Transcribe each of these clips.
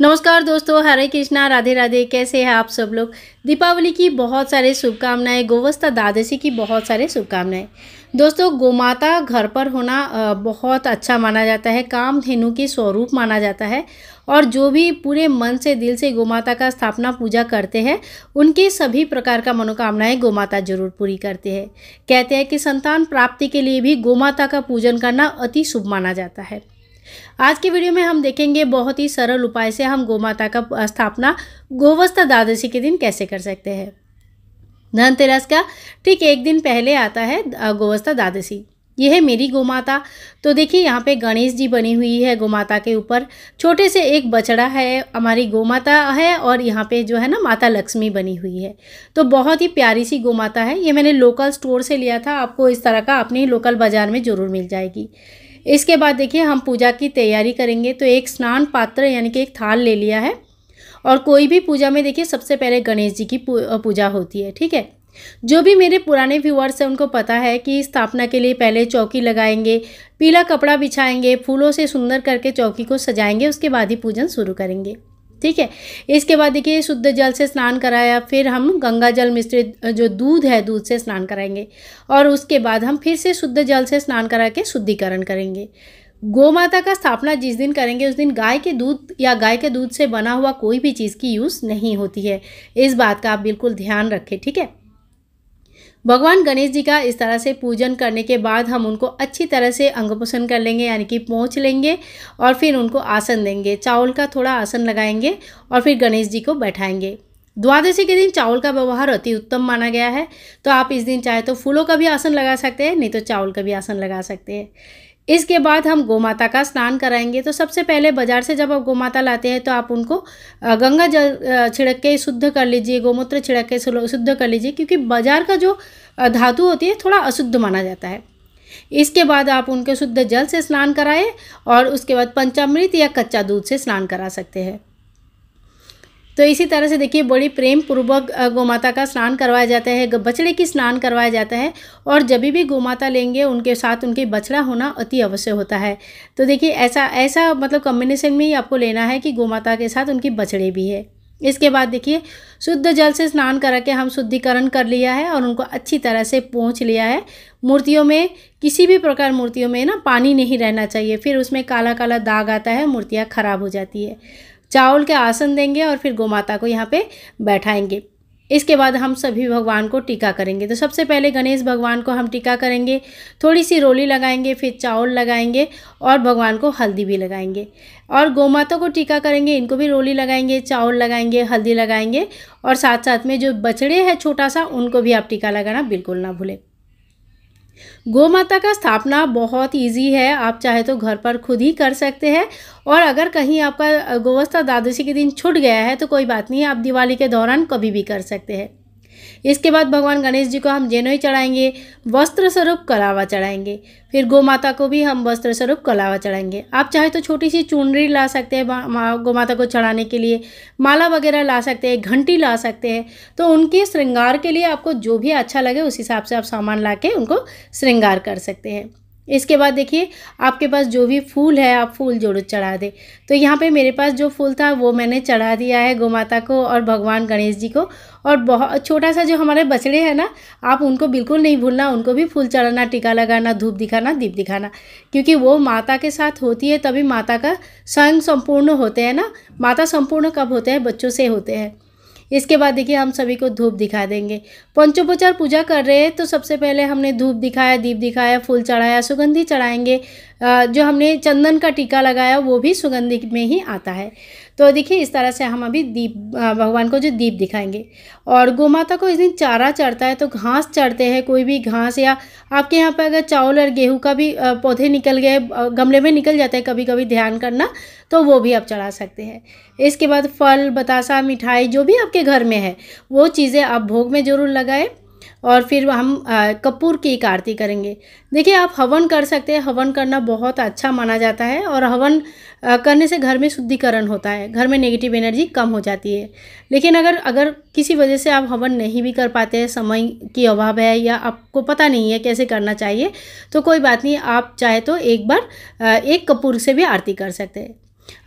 नमस्कार दोस्तों हरे कृष्णा राधे राधे कैसे हैं आप सब लोग दीपावली की बहुत सारे शुभकामनाएं गोवस्ता द्वादशी की बहुत सारे शुभकामनाएं दोस्तों गोमाता घर पर होना बहुत अच्छा माना जाता है काम धेनु के स्वरूप माना जाता है और जो भी पूरे मन से दिल से गोमाता का स्थापना पूजा करते हैं उनके सभी प्रकार का मनोकामनाएं गोमाता जरूर पूरी करते हैं कहते हैं कि संतान प्राप्ति के लिए भी गोमाता का पूजन करना अति शुभ माना जाता है आज की वीडियो में हम देखेंगे बहुत ही सरल उपाय से हम गौ माता का स्थापना गोवस्ता द्वादशी के दिन कैसे कर सकते हैं धनतेरस का ठीक एक दिन पहले आता है गोवस्ता द्वादशी यह है मेरी गोमाता तो देखिए यहाँ पे गणेश जी बनी हुई है गोमाता के ऊपर छोटे से एक बछड़ा है हमारी गोमाता है और यहाँ पे जो है ना माता लक्ष्मी बनी हुई है तो बहुत ही प्यारी सी गोमाता है ये मैंने लोकल स्टोर से लिया था आपको इस तरह का अपने लोकल बाज़ार में ज़रूर मिल जाएगी इसके बाद देखिए हम पूजा की तैयारी करेंगे तो एक स्नान पात्र यानी कि एक थाल ले लिया है और कोई भी पूजा में देखिए सबसे पहले गणेश जी की पूजा होती है ठीक है जो भी मेरे पुराने व्यूअर्स हैं उनको पता है कि स्थापना के लिए पहले चौकी लगाएंगे पीला कपड़ा बिछाएंगे फूलों से सुंदर करके चौकी को सजाएंगे उसके बाद ही पूजन शुरू करेंगे ठीक है इसके बाद देखिए शुद्ध जल से स्नान कराया फिर हम गंगा जल मिश्रित जो दूध है दूध से स्नान कराएंगे और उसके बाद हम फिर से शुद्ध जल से स्नान करा के शुद्धिकरण करेंगे गोमाता का स्थापना जिस दिन करेंगे उस दिन गाय के दूध या गाय के दूध से बना हुआ कोई भी चीज़ की यूज़ नहीं होती है इस बात का आप बिल्कुल ध्यान रखें ठीक है भगवान गणेश जी का इस तरह से पूजन करने के बाद हम उनको अच्छी तरह से पोषण कर लेंगे यानी कि पहुँच लेंगे और फिर उनको आसन देंगे चावल का थोड़ा आसन लगाएंगे और फिर गणेश जी को बैठाएंगे द्वादशी के दिन चावल का व्यवहार अति उत्तम माना गया है तो आप इस दिन चाहे तो फूलों का भी आसन लगा सकते हैं नहीं तो चावल का भी आसन लगा सकते हैं इसके बाद हम गौमाता का स्नान कराएंगे तो सबसे पहले बाजार से जब आप माता लाते हैं तो आप उनको गंगा जल छिड़क के शुद्ध कर लीजिए गौमूत्र छिड़क के शुद्ध कर लीजिए क्योंकि बाजार का जो धातु होती है थोड़ा अशुद्ध माना जाता है इसके बाद आप उनके शुद्ध जल से स्नान कराएं और उसके बाद पंचामृत या कच्चा दूध से स्नान करा सकते हैं तो इसी तरह से देखिए बड़ी प्रेम पूर्वक गौमाता का स्नान करवाया जाता है बछड़े की स्नान करवाया जाता है और जब भी गौमाता लेंगे उनके साथ उनके बछड़ा होना अति अवश्य होता है तो देखिए ऐसा ऐसा मतलब कॉम्बिनेशन में ही आपको लेना है कि गौमाता के साथ उनकी बछड़े भी है इसके बाद देखिए शुद्ध जल से स्नान करा के हम शुद्धिकरण कर लिया है और उनको अच्छी तरह से पहुँच लिया है मूर्तियों में किसी भी प्रकार मूर्तियों में ना पानी नहीं रहना चाहिए फिर उसमें काला काला दाग आता है मूर्तियाँ खराब हो जाती है चावल के आसन देंगे और फिर गोमाता को यहाँ पे बैठाएंगे इसके बाद हम सभी भगवान को टीका करेंगे तो सबसे पहले गणेश भगवान को हम टीका करेंगे थोड़ी सी रोली लगाएंगे फिर चावल लगाएंगे और भगवान को हल्दी भी लगाएंगे और गोमाता को टीका करेंगे इनको भी रोली लगाएंगे चावल लगाएंगे हल्दी लगाएंगे और साथ साथ में जो बछड़े हैं छोटा सा उनको भी आप टीका लगाना बिल्कुल ना भूलें गोमाता का स्थापना बहुत इजी है आप चाहे तो घर पर खुद ही कर सकते हैं और अगर कहीं आपका गोवस्था द्वादशी के दिन छूट गया है तो कोई बात नहीं आप दिवाली के दौरान कभी भी कर सकते हैं इसके बाद भगवान गणेश जी को हम जेनोई चढ़ाएंगे वस्त्र स्वरूप कलावा चढ़ाएंगे फिर गौ माता को भी हम वस्त्र स्वरूप कलावा चढ़ाएंगे आप चाहे तो छोटी सी चुनरी ला सकते हैं गौ माता को चढ़ाने के लिए माला वगैरह ला सकते हैं घंटी ला सकते हैं तो उनके श्रृंगार के लिए आपको जो भी अच्छा लगे उस हिसाब से आप सामान ला के उनको श्रृंगार कर सकते हैं इसके बाद देखिए आपके पास जो भी फूल है आप फूल जोड़ो चढ़ा दे तो यहाँ पे मेरे पास जो फूल था वो मैंने चढ़ा दिया है गोमाता को और भगवान गणेश जी को और बहुत छोटा सा जो हमारे बछड़े हैं ना आप उनको बिल्कुल नहीं भूलना उनको भी फूल चढ़ाना टीका लगाना धूप दिखाना दीप दिखाना क्योंकि वो माता के साथ होती है तभी माता का स्वयं संपूर्ण होते हैं ना माता संपूर्ण कब होते हैं बच्चों से होते हैं इसके बाद देखिए हम सभी को धूप दिखा देंगे पंचोपचार पूजा कर रहे हैं तो सबसे पहले हमने धूप दिखाया दीप दिखाया फूल चढ़ाया सुगंधी चढ़ाएंगे जो हमने चंदन का टीका लगाया वो भी सुगंध में ही आता है तो देखिए इस तरह से हम अभी दीप भगवान को जो दीप दिखाएंगे और माता को इस दिन चारा चढ़ता है तो घास चढ़ते हैं कोई भी घास या आपके यहाँ पर अगर चावल और गेहूं का भी पौधे निकल गए गमले में निकल जाते हैं कभी कभी ध्यान करना तो वो भी आप चढ़ा सकते हैं इसके बाद फल बतासा मिठाई जो भी आपके घर में है वो चीज़ें आप भोग में ज़रूर लगाएँ और फिर हम कपूर की एक आरती करेंगे देखिए आप हवन कर सकते हैं हवन करना बहुत अच्छा माना जाता है और हवन करने से घर में शुद्धिकरण होता है घर में नेगेटिव एनर्जी कम हो जाती है लेकिन अगर अगर किसी वजह से आप हवन नहीं भी कर पाते हैं समय की अभाव है या आपको पता नहीं है कैसे करना चाहिए तो कोई बात नहीं आप चाहे तो एक बार एक कपूर से भी आरती कर सकते हैं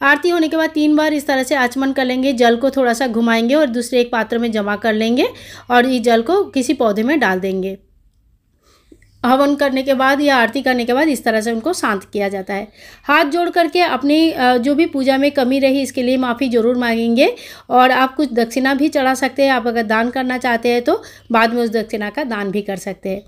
आरती होने के बाद तीन बार इस तरह से आचमन कर लेंगे जल को थोड़ा सा घुमाएंगे और दूसरे एक पात्र में जमा कर लेंगे और ये जल को किसी पौधे में डाल देंगे हवन करने के बाद या आरती करने के बाद इस तरह से उनको शांत किया जाता है हाथ जोड़ करके अपनी जो भी पूजा में कमी रही इसके लिए माफ़ी ज़रूर मांगेंगे और आप कुछ दक्षिणा भी चढ़ा सकते हैं आप अगर दान करना चाहते हैं तो बाद में उस दक्षिणा का दान भी कर सकते हैं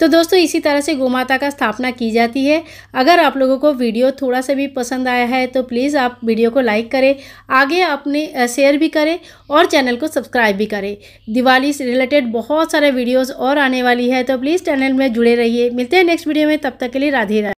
तो दोस्तों इसी तरह से गोमाता का स्थापना की जाती है अगर आप लोगों को वीडियो थोड़ा सा भी पसंद आया है तो प्लीज़ आप वीडियो को लाइक करें आगे अपने शेयर भी करें और चैनल को सब्सक्राइब भी करें दिवाली से रिलेटेड बहुत सारे वीडियोज़ और आने वाली है तो प्लीज़ चैनल में जुड़े रहिए मिलते हैं नेक्स्ट वीडियो में तब तक के लिए राधे राधे